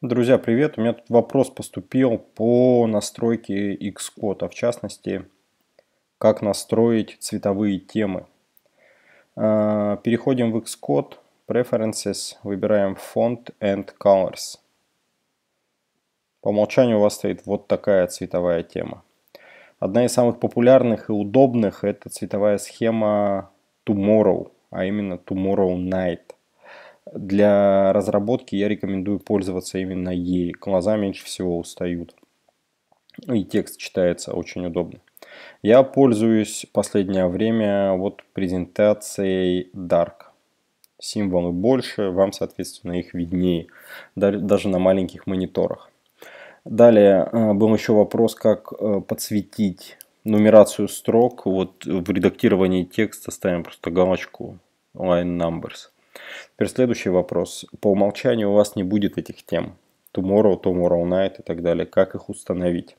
Друзья, привет! У меня тут вопрос поступил по настройке Xcode, а в частности, как настроить цветовые темы. А, переходим в Xcode, Preferences, выбираем Font and Colors. По умолчанию у вас стоит вот такая цветовая тема. Одна из самых популярных и удобных это цветовая схема Tomorrow, а именно Tomorrow Night для разработки я рекомендую пользоваться именно ей. Глаза меньше всего устают. Ну и текст читается очень удобно. Я пользуюсь последнее время вот презентацией Dark. Символы больше, вам, соответственно, их виднее, даже на маленьких мониторах. Далее э, был еще вопрос, как э, подсветить нумерацию строк. Вот в редактировании текста ставим просто галочку line numbers – Теперь следующий вопрос. По умолчанию у вас не будет этих тем. Tomorrow, Tomorrow Night и так далее. Как их установить?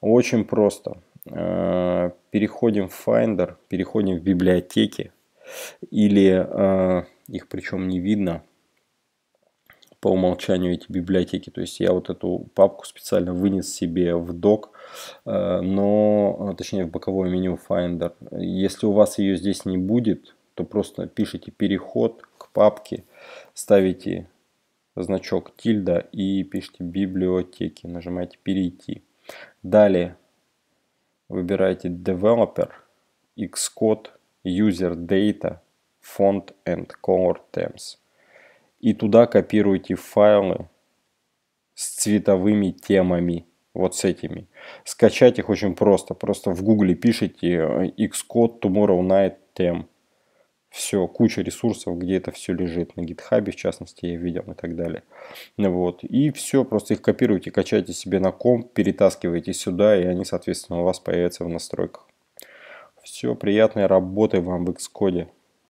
Очень просто. Э, переходим в Finder, переходим в библиотеки. Или э, их причем не видно по умолчанию эти библиотеки. То есть я вот эту папку специально вынес себе в док, э, но, точнее, в боковое меню Finder. Если у вас ее здесь не будет, то просто пишите переход к папке, ставите значок тильда и пишите библиотеки, нажимаете перейти. Далее выбираете Developer, Xcode, User Data, Font and Color Themes. И туда копируете файлы с цветовыми темами, вот с этими. Скачать их очень просто. Просто в гугле пишите Xcode Tomorrow Night Theme все, куча ресурсов, где это все лежит, на гитхабе, в частности, я видел и так далее. Вот. И все, просто их копируйте, качайте себе на комп, перетаскивайте сюда, и они, соответственно, у вас появятся в настройках. Все, приятной работы вам в Xcode.